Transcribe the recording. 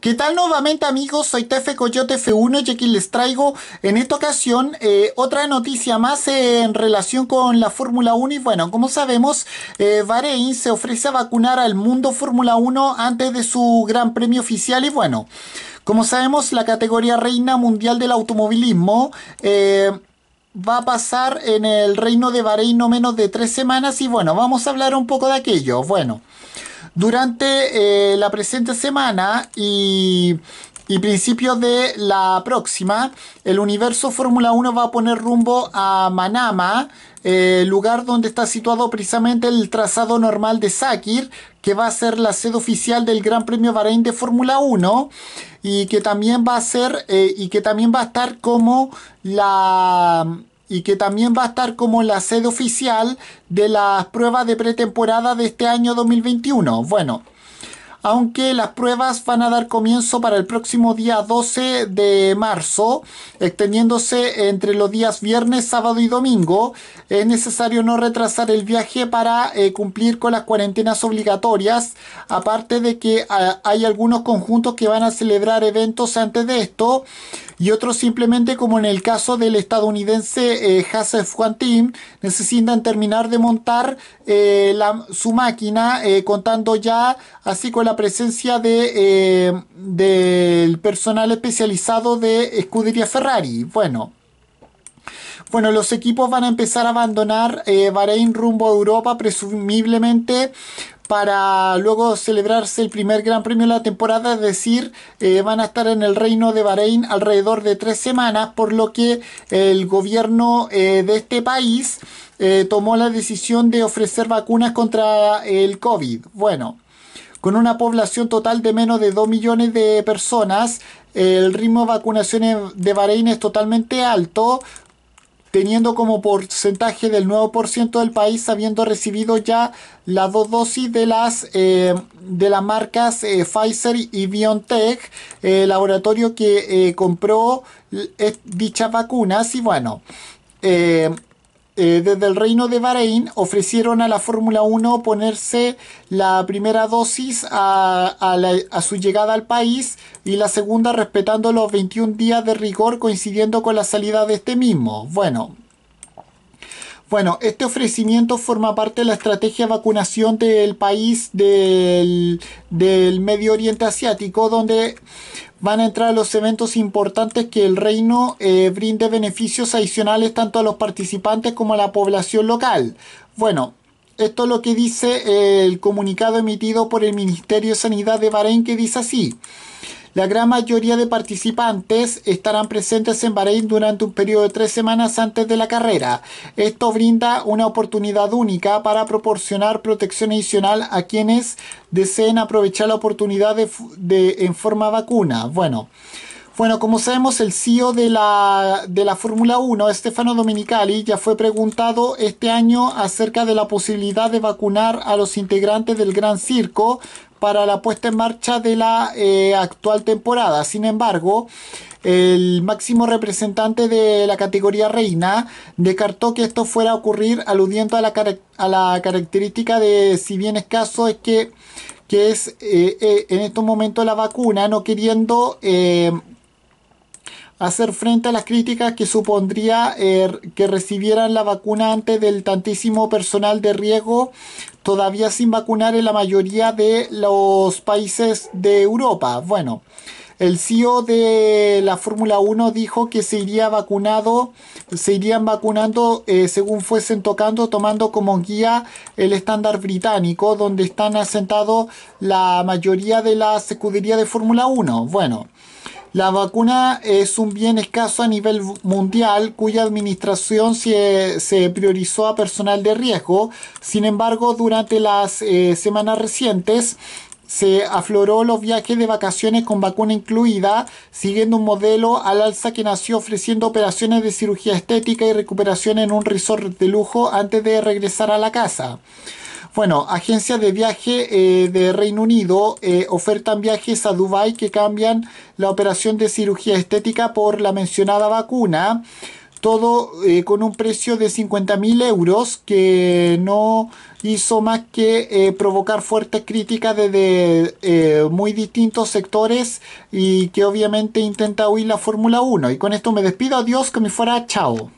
¿Qué tal nuevamente amigos? Soy Tefe Coyote F1 y aquí les traigo en esta ocasión eh, otra noticia más en relación con la Fórmula 1 y bueno, como sabemos, eh, Bahrein se ofrece a vacunar al mundo Fórmula 1 antes de su gran premio oficial y bueno, como sabemos la categoría reina mundial del automovilismo eh, va a pasar en el reino de Bahrein no menos de tres semanas y bueno, vamos a hablar un poco de aquello. Bueno durante eh, la presente semana y, y principios de la próxima, el universo Fórmula 1 va a poner rumbo a Manama, eh, lugar donde está situado precisamente el trazado normal de Sakir, que va a ser la sede oficial del Gran Premio Bahrein de Fórmula 1 y que también va a ser eh, y que también va a estar como la y que también va a estar como la sede oficial de las pruebas de pretemporada de este año 2021. Bueno, aunque las pruebas van a dar comienzo para el próximo día 12 de marzo, extendiéndose entre los días viernes, sábado y domingo. Es necesario no retrasar el viaje para eh, cumplir con las cuarentenas obligatorias, aparte de que ah, hay algunos conjuntos que van a celebrar eventos antes de esto y otros simplemente como en el caso del estadounidense eh, Juan necesitan terminar de montar eh, su máquina eh, contando ya así con la presencia de, eh, del personal especializado de Escudería Ferrari. Bueno. Bueno, los equipos van a empezar a abandonar eh, Bahrein rumbo a Europa, presumiblemente para luego celebrarse el primer Gran Premio de la temporada, es decir, eh, van a estar en el Reino de Bahrein alrededor de tres semanas, por lo que el gobierno de este país tomó la decisión de ofrecer vacunas contra el COVID. Bueno. Con una población total de menos de 2 millones de personas, el ritmo de vacunación de Bahrein es totalmente alto, teniendo como porcentaje del 9% del país habiendo recibido ya las dos dosis de las, eh, de las marcas eh, Pfizer y BioNTech, el laboratorio que eh, compró dichas vacunas y bueno. Eh, desde el reino de Bahrein ofrecieron a la Fórmula 1 ponerse la primera dosis a, su llegada al país y la segunda respetando los 21 días de rigor coincidiendo con la salida de este mismo. Bueno. Bueno, este ofrecimiento forma parte de la estrategia de vacunación del país del Medio Oriente Asiático, donde van a entrar los eventos importantes que el reino eh, brinde beneficios adicionales tanto a los participantes como a la población local. Bueno, esto es lo que dice eh, el comunicado emitido por el Ministerio de Sanidad de Bahrein que dice así. La gran mayoría de participantes estarán presentes en Bahrein durante un periodo de tres semanas antes de la carrera. Esto brinda una oportunidad única para proporcionar protección adicional a quienes deseen aprovechar la oportunidad de, en forma vacuna. Bueno, bueno, como sabemos, el CEO de la, de la Fórmula 1, Stefano Dominicali, ya fue preguntado este año acerca de la posibilidad de vacunar a los integrantes del Gran Circo para la puesta en marcha de la eh, actual temporada. Sin embargo, el máximo representante de la categoría reina descartó que esto fuera a ocurrir aludiendo a la, característica de, si bien es caso es que, que es eh, eh, en estos momentos la vacuna, no queriendo hacer frente a las críticas que supondría eh, que recibieran la vacuna antes del tantísimo personal de riesgo todavía sin vacunar en la mayoría de los países de Europa. Bueno, el CEO de la Fórmula 1 dijo que se iría vacunado, se irían vacunando eh, según fuesen tocando, tomando como guía el estándar británico, donde están asentados la mayoría de las escuderías de Fórmula 1. Bueno, la vacuna es un bien escaso a nivel mundial cuya administración se, priorizó a personal de riesgo. Sin embargo, durante las eh, semanas recientes, se afloró los viajes de vacaciones con vacuna incluida, siguiendo un modelo al alza que nació ofreciendo operaciones de cirugía estética y recuperación en un resort de lujo antes de regresar a la casa. Bueno, agencias de viaje eh, de Reino Unido eh, ofertan viajes a Dubái que cambian la operación de cirugía estética por la mencionada vacuna. Todo eh, con un precio de 50.000 euros que no hizo más que provocar fuertes críticas desde muy distintos sectores y que obviamente intenta huir la Fórmula 1. Y con esto me despido, adiós, que me fuera, chao.